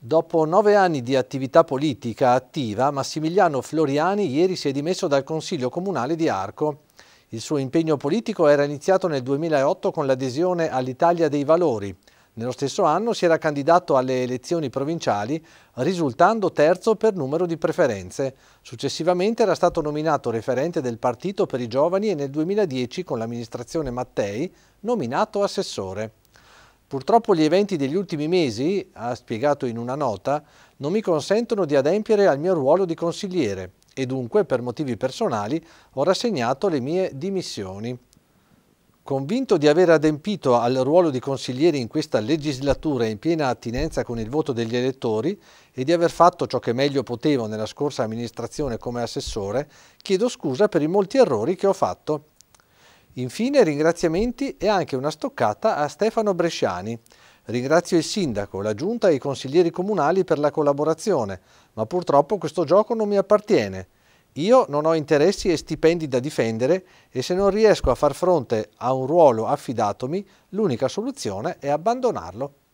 Dopo nove anni di attività politica attiva, Massimiliano Floriani ieri si è dimesso dal Consiglio Comunale di Arco. Il suo impegno politico era iniziato nel 2008 con l'adesione all'Italia dei Valori. Nello stesso anno si era candidato alle elezioni provinciali, risultando terzo per numero di preferenze. Successivamente era stato nominato referente del partito per i giovani e nel 2010, con l'amministrazione Mattei, nominato assessore. Purtroppo gli eventi degli ultimi mesi, ha spiegato in una nota, non mi consentono di adempiere al mio ruolo di consigliere e dunque per motivi personali ho rassegnato le mie dimissioni. Convinto di aver adempito al ruolo di consigliere in questa legislatura in piena attinenza con il voto degli elettori e di aver fatto ciò che meglio potevo nella scorsa amministrazione come assessore, chiedo scusa per i molti errori che ho fatto Infine ringraziamenti e anche una stoccata a Stefano Bresciani. Ringrazio il sindaco, la giunta e i consiglieri comunali per la collaborazione, ma purtroppo questo gioco non mi appartiene. Io non ho interessi e stipendi da difendere e se non riesco a far fronte a un ruolo affidatomi, l'unica soluzione è abbandonarlo.